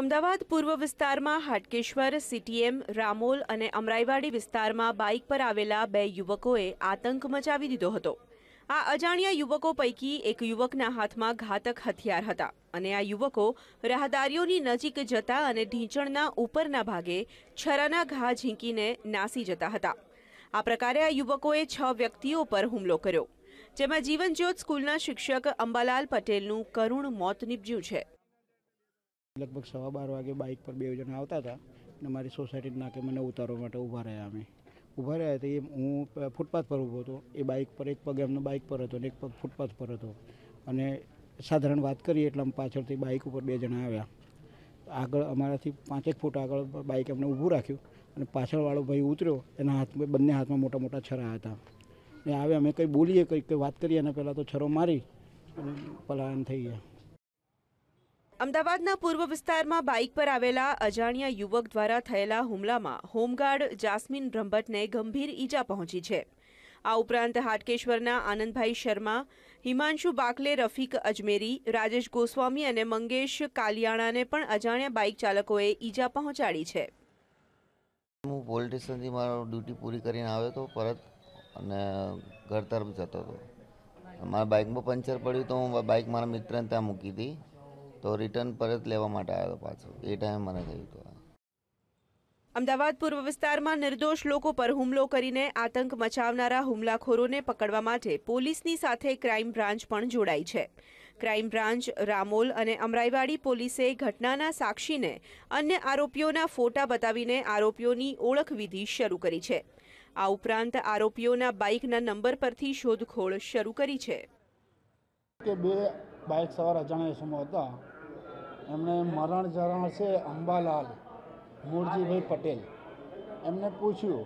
અમદાવાદ પૂર્વ વિસ્તારમાં હાટકેશ્વર સીટીએમ રામોલ અને અમરાઈવાડી વિસ્તારમાં બાઇક પર આવેલા બે યુવકોએ આતંક મચાવી દીધો હતો આ અજાણ્યા યુવકો પૈકી એક યુવકના હાથમાં ઘાતક હથિયાર હતા અને આ યુવકો રાહદારીઓની નજીક જતા અને ઢીંચણના ઉપરના ભાગે છરાના ઘા ઝીંકીને નાસી જતા હતા આ પ્રકારે આ યુવકોએ છ વ્યક્તિઓ પર હુમલો કર્યો જેમાં જીવનજ્યોત સ્કૂલના શિક્ષક અંબાલાલ પટેલનું કરુણ મોત નીપજ્યું છે લગભગ સવા બાર વાગે બાઇક પર બે જણા આવતા હતા અને મારી સોસાયટી નાકે મને ઉતારવા માટે ઊભા રહ્યા અમે ઊભા રહ્યા હતા એ હું ફૂટપાથ પર ઊભો હતો એ બાઇક પર એક પગ એમનો બાઇક પર હતો અને એક પગ ફૂટપાથ પર હતો અને સાધારણ વાત કરીએ એટલે અમે પાછળથી બાઇક ઉપર બે જણા આવ્યા આગળ અમારાથી પાંચેક ફૂટ આગળ બાઇક એમને ઊભું રાખ્યું અને પાછળવાળો ભાઈ ઉતર્યો એના હાથમાં બંને હાથમાં મોટા મોટા છરા હતા ને આવે અમે કંઈ બોલીએ કંઈક વાત કરીએ અને પહેલાં તો છરો મારી અને પલાયન થઈ ગયા અમદાવાદના પૂર્વ વિસ્તારમાં બાઇક પર આવેલા અજાણ્યા યુવક દ્વારા થયેલા હુમલામાં હોમગાર્ડ જાસ્મીન બ્રહ્મભટ્ટને ગંભીર ઈજા પહોંચી છે આ ઉપરાંત હાટકેશ્વરના આનંદભાઈ શર્મા હિમાંશુ બાકલે રફીક અજમેરી રાજેશ ગોસ્વામી અને મંગેશ કાલિયાણાને પણ અજાણ્યા બાઇક ચાલકોએ ઈજા પહોંચાડી છે હું પોલીસ સ્ટેશનથી મારો ડ્યુટી પૂરી કરીને આવ્યો હતો પરત અને ઘર તરફ જતો હતો મારા બાઇકમાં પંચર પડ્યું તો હું બાઇક મારા મિત્રને ત્યાં મૂકી હતી તો રિટર્ન પરત લેવા માટે આવ્યો પાછો એ ટાઈમે મને થયું હતું અમદાવાદ પૂર્વ વિસ્તારમાં નિર્દોષ લોકો પર હુમલો કરીને આતંક મચાવનારા હુમલાખોરોને પકડવા માટે પોલીસની સાથે ક્રાઇમ બ્રાન્ચ પણ જોડાઈ છે ક્રાઇમ બ્રાન્ચ રામોલ અને અમરાઈવાડી પોલીસે ઘટનાના સાક્ષીને અન્ય આરોપીઓના ફોટા બતાવીને આરોપીઓની ઓળખવિધિ શરૂ કરી છે આ ઉપરાંત આરોપીઓના બાઇકના નંબર પરથી શોધખોળ શરૂ કરી છે કે બે બાઇક સવાર અજાણ્યા હતા એમણે મરણ જરણ છે અંબાલાલ મોરજીભાઈ પટેલ એમને પૂછ્યું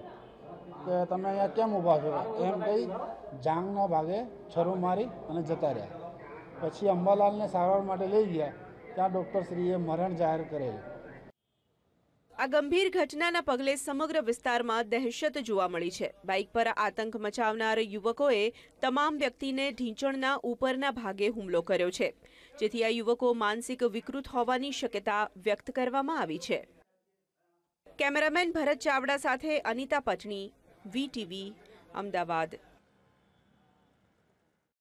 કે તમે અહીંયા કેમ ઊભા છો એમ કહી જાંગના ભાગે છરો મારી અને જતા રહ્યા પછી અંબાલાલને સારવાર માટે લઈ ગયા ત્યાં ડૉક્ટર શ્રીએ મરણ જાહેર કરેલું આ ગંભીર ઘટનાના પગલે સમગ્ર વિસ્તારમાં દહેશત જોવા મળી છે બાઇક પર આતંક મચાવનાર યુવકોએ તમામ વ્યક્તિને ઢીંચણના ઉપરના ભાગે હુમલો કર્યો છે જેથી આ યુવકો માનસિક વિકૃત હોવાની શક્યતા વ્યક્ત કરવામાં આવી છે કેમેરામેન ભરત ચાવડા સાથે અનિતા પટણી વીટીવી અમદાવાદ